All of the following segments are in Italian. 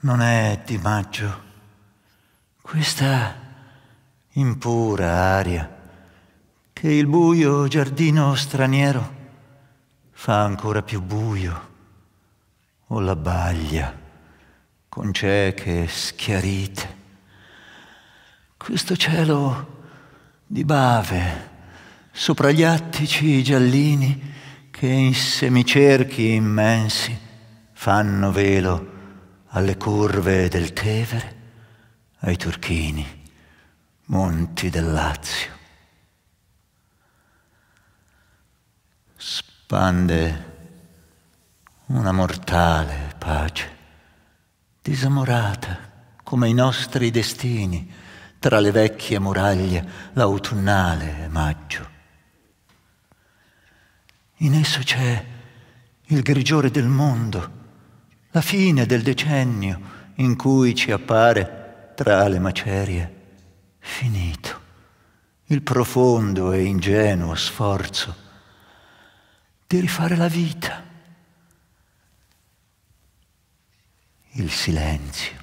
Non è di maggio. Questa impura aria che il buio giardino straniero fa ancora più buio. O la baglia con cieche schiarite. Questo cielo di bave sopra gli attici giallini che in semicerchi immensi fanno velo alle curve del Tevere, ai turchini, monti del Lazio. Spande una mortale pace, disamorata come i nostri destini tra le vecchie muraglie l'autunnale maggio. In esso c'è il grigiore del mondo, la fine del decennio in cui ci appare tra le macerie finito il profondo e ingenuo sforzo di rifare la vita. Il silenzio,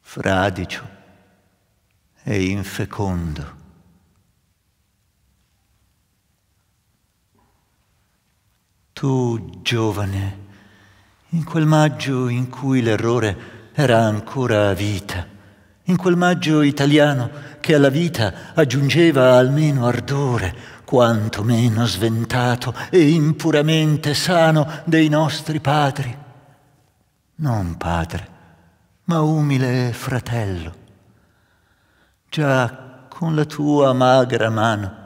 fradicio e infecondo. Tu, giovane, in quel maggio in cui l'errore era ancora vita, in quel maggio italiano che alla vita aggiungeva almeno ardore, quanto meno sventato e impuramente sano dei nostri padri. Non padre, ma umile fratello. Già con la tua magra mano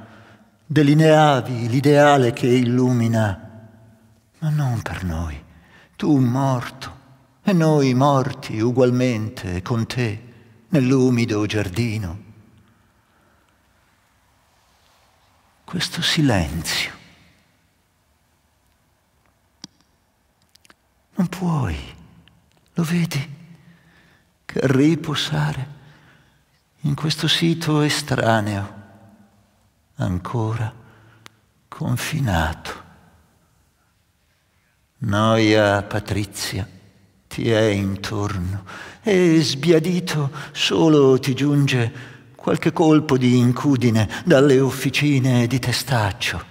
delineavi l'ideale che illumina, ma non per noi tu morto e noi morti ugualmente con te nell'umido giardino. Questo silenzio. Non puoi, lo vedi, che riposare in questo sito estraneo, ancora confinato. Noia patrizia ti è intorno e sbiadito solo ti giunge qualche colpo di incudine dalle officine di testaccio,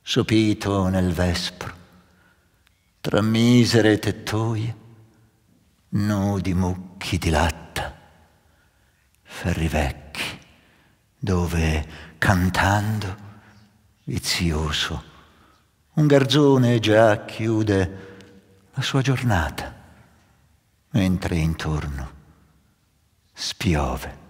sopito nel vespro, tra misere tettoie, nudi mucchi di latta, ferri vecchi, dove cantando, vizioso, un garzone già chiude la sua giornata, mentre intorno spiove.